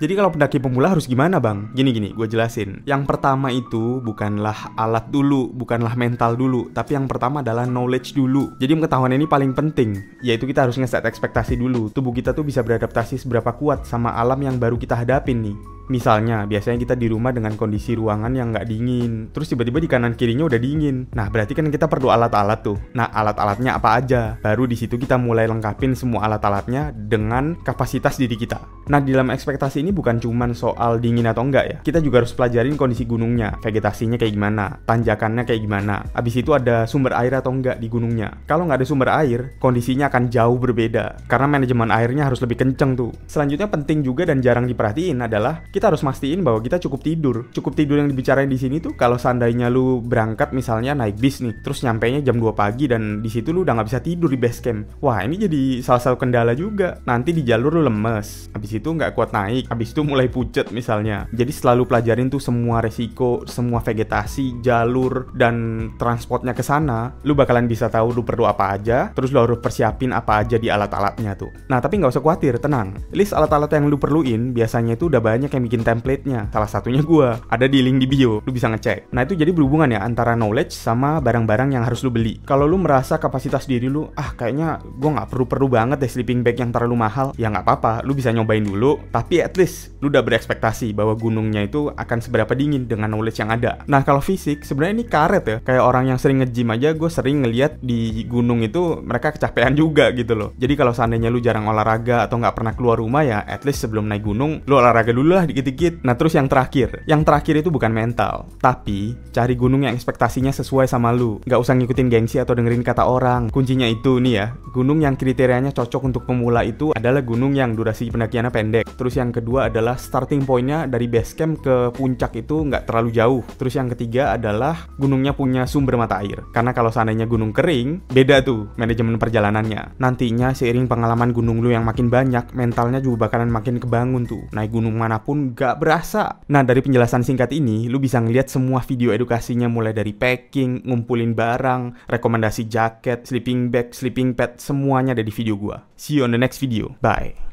Jadi kalau pendaki pemula harus gimana bang? Gini gini, gue jelasin. Yang pertama itu bukanlah alat dulu, bukanlah mental dulu, tapi yang pertama adalah knowledge dulu. Jadi pengetahuan ini paling penting, yaitu kita harus ngeset ekspektasi dulu. Tubuh kita tuh bisa beradaptasi seberapa kuat sama alam yang baru kita hadapin nih. Misalnya, biasanya kita di rumah dengan kondisi ruangan yang nggak dingin, terus tiba-tiba di kanan kirinya udah dingin. Nah, berarti kan kita perlu alat-alat tuh. Nah, alat-alatnya apa aja? Baru di situ kita mulai lengkapin semua alat-alatnya dengan kapasitas diri kita. Nah, di dalam ekspektasi ini bukan cuman soal dingin atau enggak ya. Kita juga harus pelajarin kondisi gunungnya, vegetasinya kayak gimana, tanjakannya kayak gimana. Abis itu ada sumber air atau enggak di gunungnya. Kalau nggak ada sumber air, kondisinya akan jauh berbeda. Karena manajemen airnya harus lebih kenceng tuh. Selanjutnya penting juga dan jarang diperhatiin adalah kita kita harus mastiin bahwa kita cukup tidur. Cukup tidur yang dibicarain di sini tuh kalau seandainya lu berangkat misalnya naik bis nih, terus nyampe nya jam 2 pagi dan di situ lu udah nggak bisa tidur di base camp. Wah, ini jadi salah satu kendala juga. Nanti di jalur lu lemes, habis itu nggak kuat naik, habis itu mulai pucet misalnya. Jadi selalu pelajarin tuh semua resiko, semua vegetasi, jalur dan transportnya ke sana. Lu bakalan bisa tahu lu perlu apa aja, terus lu harus persiapin apa aja di alat-alatnya tuh. Nah, tapi nggak usah khawatir, tenang. List alat-alat yang lu perluin biasanya itu udah banyak yang bikin templatenya Salah satunya gue. Ada di link di bio, lu bisa ngecek. Nah itu jadi berhubungan ya antara knowledge sama barang-barang yang harus lu beli. Kalau lu merasa kapasitas diri lu, ah kayaknya gue nggak perlu-perlu banget deh sleeping bag yang terlalu mahal, ya nggak apa-apa, lu bisa nyobain dulu. Tapi at least lu udah berekspektasi bahwa gunungnya itu akan seberapa dingin dengan knowledge yang ada. Nah kalau fisik, sebenarnya ini karet ya. Kayak orang yang sering nge-gym aja, gue sering ngeliat di gunung itu mereka kecapean juga gitu loh. Jadi kalau seandainya lu jarang olahraga atau nggak pernah keluar rumah ya, at least sebelum naik gunung, lu olahraga dulu lah dikit-dikit. Nah terus yang terakhir, yang terakhir itu bukan mental, tapi cari gunung yang ekspektasinya sesuai sama lu. Gak usah ngikutin gengsi atau dengerin kata orang. Kuncinya itu nih ya, gunung yang kriterianya cocok untuk pemula itu adalah gunung yang durasi pendakiannya pendek. Terus yang kedua adalah starting pointnya dari base camp ke puncak itu nggak terlalu jauh. Terus yang ketiga adalah gunungnya punya sumber mata air. Karena kalau seandainya gunung kering, beda tuh manajemen perjalanannya. Nantinya seiring pengalaman gunung lu yang makin banyak, mentalnya juga bakalan makin kebangun tuh. Naik gunung manapun nggak berasa. Nah, dari penjelasan singkat ini, lu bisa ngeliat semua video edukasinya mulai dari packing, ngumpulin barang, rekomendasi jaket, sleeping bag, sleeping pad, semuanya ada di video gua. See you on the next video. Bye.